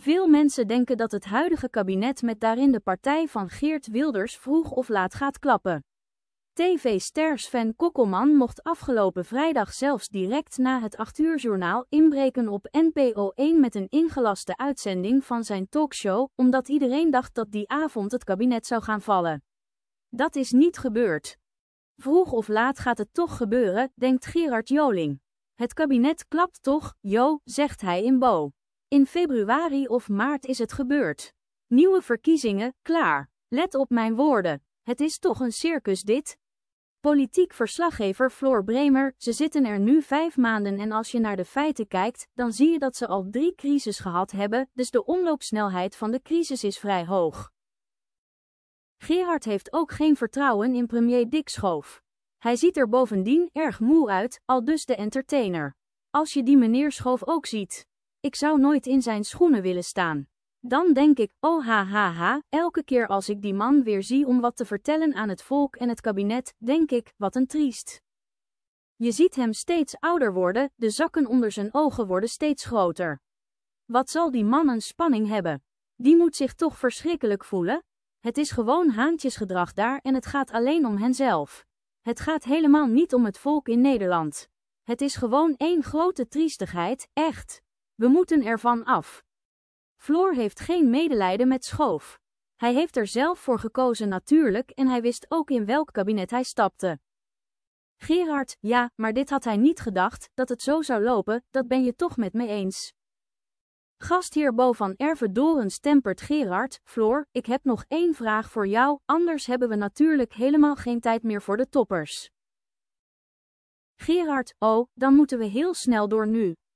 Veel mensen denken dat het huidige kabinet met daarin de partij van Geert Wilders vroeg of laat gaat klappen. TV-ster Sven Kokkelman mocht afgelopen vrijdag zelfs direct na het 8 uur journaal inbreken op NPO 1 met een ingelaste uitzending van zijn talkshow, omdat iedereen dacht dat die avond het kabinet zou gaan vallen. Dat is niet gebeurd. Vroeg of laat gaat het toch gebeuren, denkt Gerard Joling. Het kabinet klapt toch, Jo, zegt hij in Bo. In februari of maart is het gebeurd. Nieuwe verkiezingen, klaar. Let op mijn woorden. Het is toch een circus dit? Politiek verslaggever Floor Bremer, ze zitten er nu vijf maanden en als je naar de feiten kijkt, dan zie je dat ze al drie crises gehad hebben, dus de omloopsnelheid van de crisis is vrij hoog. Gerhard heeft ook geen vertrouwen in premier Dick Schoof. Hij ziet er bovendien erg moe uit, al dus de entertainer. Als je die meneer Schoof ook ziet. Ik zou nooit in zijn schoenen willen staan. Dan denk ik, oh ha ha ha, elke keer als ik die man weer zie om wat te vertellen aan het volk en het kabinet, denk ik, wat een triest. Je ziet hem steeds ouder worden, de zakken onder zijn ogen worden steeds groter. Wat zal die man een spanning hebben? Die moet zich toch verschrikkelijk voelen? Het is gewoon haantjesgedrag daar en het gaat alleen om henzelf. Het gaat helemaal niet om het volk in Nederland. Het is gewoon één grote triestigheid, echt. We moeten ervan af. Floor heeft geen medelijden met Schoof. Hij heeft er zelf voor gekozen natuurlijk en hij wist ook in welk kabinet hij stapte. Gerard, ja, maar dit had hij niet gedacht, dat het zo zou lopen, dat ben je toch met me eens. Gastheer Bo van Ervedorens tempert Gerard, Floor, ik heb nog één vraag voor jou, anders hebben we natuurlijk helemaal geen tijd meer voor de toppers. Gerard, oh, dan moeten we heel snel door nu.